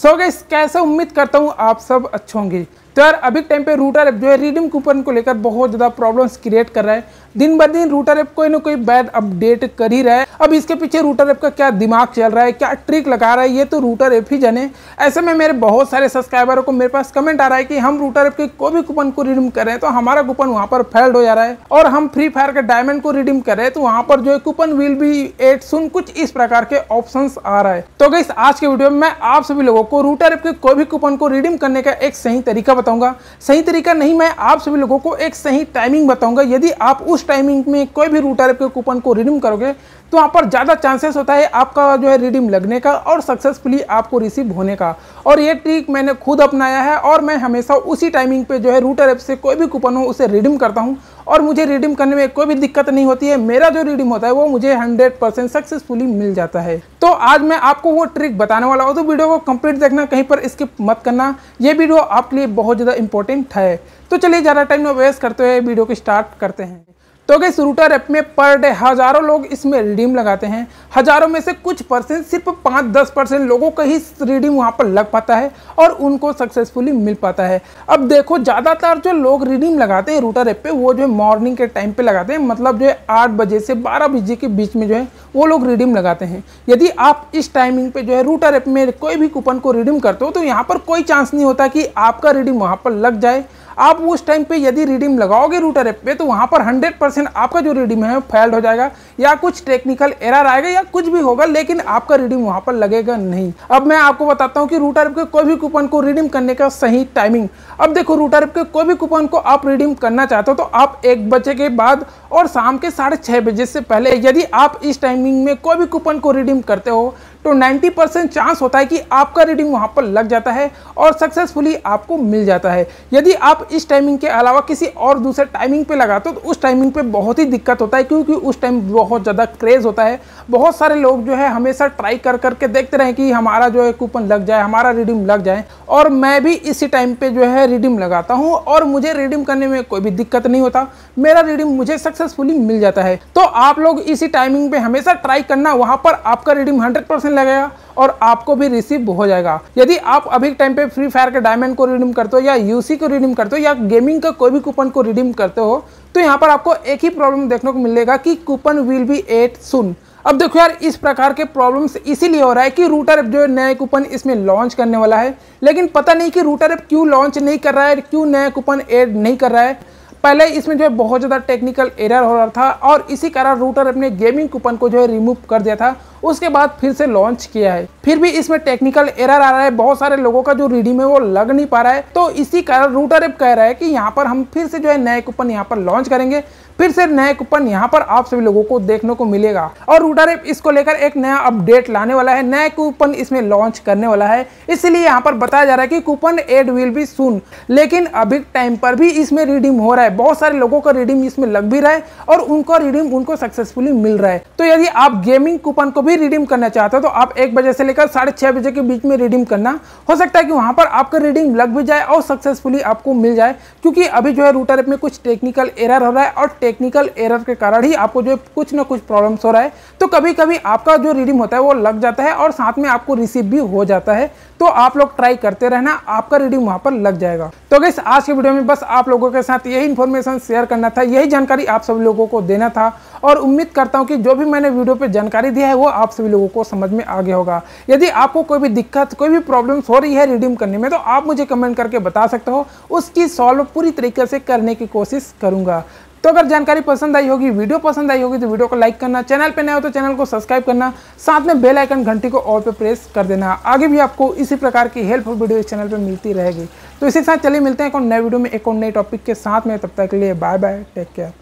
सो so गई कैसे उम्मीद करता हूँ आप सब अच्छे होंगे तो यार अभी टाइम पे रूटर जो है रिडीम कूपन को लेकर बहुत ज़्यादा प्रॉब्लम्स क्रिएट कर रहा है दिन ब दिन रूटर ऐप कोई ना कोई बैड अपडेट कर ही रहा है अब इसके पीछे रूटर ऐप का क्या दिमाग चल रहा है क्या ट्रिक लगा रहा है ये तो रूटर ऐप ही जाने ऐसे में मेरे बहुत सारे सब्सक्राइबरों को मेरे पास कमेंट आ रहा है कि हम रूटर ऐप के कोई भी कूपन को रिडीम कर रहे हैं तो हमारा कूपन वहाँ पर फेल्ड हो जा रहा है और हम फ्री फायर के डायमंड को रिडीम कर रहे हैं तो वहाँ पर जो है coupon will be at soon कुछ इस प्रकार के ऑप्शन आ रहा है तो गई आज के वीडियो में मैं आप सभी लोगों को रूटर ऐप के कोई भी कूपन को रिडीम करने का एक सही तरीका बताऊंगा सही तरीका नहीं मैं आप सभी लोगों को एक सही टाइमिंग बताऊंगा यदि आप उस उस टाइमिंग में कोई भी रूट आर के कूपन को रिडीम करोगे तो वहाँ पर ज़्यादा चांसेस होता है आपका जो है रिडीम लगने का और सक्सेसफुली आपको रिसीव होने का और ये ट्रिक मैंने खुद अपनाया है और मैं हमेशा उसी टाइमिंग पे जो है रूटर ऐप से कोई भी कूपन हो उसे रिडीम करता हूँ और मुझे रिडीम करने में कोई भी दिक्कत नहीं होती है मेरा जो रिडीम होता है वो मुझे हंड्रेड सक्सेसफुली मिल जाता है तो आज मैं आपको वो ट्रिक बताने वाला हूँ तो वीडियो को कंप्लीट देखना कहीं पर स्किप मत करना ये वीडियो आपके लिए बहुत ज़्यादा इंपॉर्टेंट है तो चलिए ज़्यादा टाइम में वेस्ट करते हुए वीडियो को स्टार्ट करते हैं तो गई रूटर ऐप में पर डे हजारों लोग इसमें रिडीम लगाते हैं हजारों में से कुछ परसेंट सिर्फ पाँच दस परसेंट लोगों का ही रिडीम वहाँ पर लग पाता है और उनको सक्सेसफुली मिल पाता है अब देखो ज़्यादातर जो लोग रिडीम लगाते हैं रूटर ऐप पे वो जो है मॉर्निंग के टाइम पे लगाते हैं मतलब जो है आठ बजे से बारह बजे के बीच में जो है वो लोग रिडीम लगाते हैं यदि आप इस टाइमिंग पे जो है रूटर ऐप में कोई भी कूपन को रिडीम करते हो तो यहाँ पर कोई चांस नहीं होता कि आपका रिडीम वहाँ पर लग जाए आप उस टाइम पे यदि रिडीम लगाओगे रूटर ऐप पे तो वहाँ पर 100 परसेंट आपका जो रिडीम है फेल्ड हो जाएगा या कुछ टेक्निकल एरर आएगा या कुछ भी होगा लेकिन आपका रिडीम वहाँ पर लगेगा नहीं अब मैं आपको बताता हूँ कि रूटर ऐप के कोई भी कूपन को रिडीम करने का सही टाइमिंग अब देखो रूटर ऐप के कोई भी कूपन को आप रिडीम करना चाहते हो तो आप एक बजे के बाद और शाम के साढ़े बजे से पहले यदि आप इस टाइमिंग में कोई भी कूपन को रिडीम करते हो तो 90 परसेंट चांस होता है कि आपका रीडिंग वहां पर लग जाता है और सक्सेसफुली आपको मिल जाता है यदि आप इस टाइमिंग के अलावा किसी और दूसरे टाइमिंग पे लगाते हो तो उस टाइमिंग पे बहुत ही दिक्कत होता है क्योंकि उस टाइम बहुत ज़्यादा क्रेज़ होता है बहुत सारे लोग जो है हमेशा ट्राई कर करके देखते रहें कि हमारा जो है कूपन लग जाए हमारा रिडीम लग जाए और मैं भी इसी टाइम पर जो है रिडीम लगाता हूँ और मुझे रिडीम करने में कोई भी दिक्कत नहीं होता मेरा रिडीम मुझे सक्सेसफुली मिल जाता है तो आप लोग इसी टाइमिंग पर हमेशा ट्राई करना वहाँ पर आपका रिडीम हंड्रेड नोटिफिकेशन लगेगा और आपको भी रिसीव हो जाएगा यदि आप अभी टाइम पे फ्री फायर के डायमंड को रिडीम करते हो या यूसी को रिडीम करते हो या गेमिंग का कोई भी कूपन को रिडीम करते हो तो यहाँ पर आपको एक ही प्रॉब्लम देखने को मिलेगा कि coupon will be at soon अब देखो यार इस प्रकार के प्रॉब्लम्स इसीलिए हो रहा है कि रूटर ऐप जो नया कूपन इसमें लॉन्च करने वाला है लेकिन पता नहीं कि रूटर ऐप क्यों लॉन्च नहीं कर रहा है क्यों नया कूपन ऐड नहीं कर रहा है पहले इसमें जो है बहुत ज़्यादा टेक्निकल एरर हो रहा था और इसी कारण रूटर अपने गेमिंग कूपन को जो है रिमूव कर दिया था उसके बाद फिर से लॉन्च किया है फिर भी इसमें टेक्निकल एरर आ रहा है बहुत सारे लोगों का जो रिडीम है वो लग नहीं पा रहा है तो इसी कारण रूटर एप कह रहा है कि यहाँ पर हम फिर से जो है नए कूपन यहाँ पर लॉन्च करेंगे फिर से नए कूपन यहाँ पर आप सभी लोगों को देखने को मिलेगा और रूटर एप इसको लेकर एक नया अपडेट लाने वाला है नया कूपन इसमें लॉन्च करने वाला है इसलिए यहाँ पर बताया जा रहा है कि coupon add will be soon लेकिन अभी टाइम पर भी इसमें रिडीम हो रहा है बहुत सारे लोगों का रिडीम इसमें लग भी रहा है और उनका रिडीम उनको सक्सेसफुली मिल रहा है तो यदि आप गेमिंग कूपन को भी रिडीम करना चाहते हो तो आप एक बजे से लेकर साढ़े बजे के बीच में रिडीम करना हो सकता है कि वहाँ पर आपका रिडीम लग भी जाए और सक्सेसफुली आपको मिल जाए क्योंकि अभी जो है रूटर एप में कुछ टेक्निकल एरर हो रहा है और टेक्निकल एरर के कारण ही आपको जो कुछ ना कुछ प्रॉब्लम्स हो रहा है तो कभी कभी आपका जो रीडिंग होता है वो लग जाता है और साथ में आपको रिसीव भी हो जाता है तो आप लोग ट्राई करते रहना आपका रीडिंग वहाँ पर लग जाएगा तो गैस आज के वीडियो में बस आप लोगों के साथ यही इन्फॉर्मेशन शेयर करना था यही जानकारी आप सभी लोगों को देना था और उम्मीद करता हूँ कि जो भी मैंने वीडियो पर जानकारी दिया है वो आप सभी लोगों को समझ में आ गया होगा यदि आपको कोई भी दिक्कत कोई भी प्रॉब्लम्स हो रही है रिडीम करने में तो आप मुझे कमेंट करके बता सकते हो उसकी सॉल्व पूरी तरीके से करने की कोशिश करूँगा तो अगर जानकारी पसंद आई होगी वीडियो पसंद आई होगी तो वीडियो को लाइक करना चैनल पर नए हो तो चैनल को सब्सक्राइब करना साथ में बेल आइकन घंटी को और पे प्रेस कर देना आगे भी आपको इसी प्रकार की हेल्पफुल वीडियो इस चैनल पर मिलती रहेगी तो इसी के साथ चलिए मिलते हैं एक और नए वीडियो में एक और नए टॉपिक के साथ में तब तक के लिए बाय बाय टेक केयर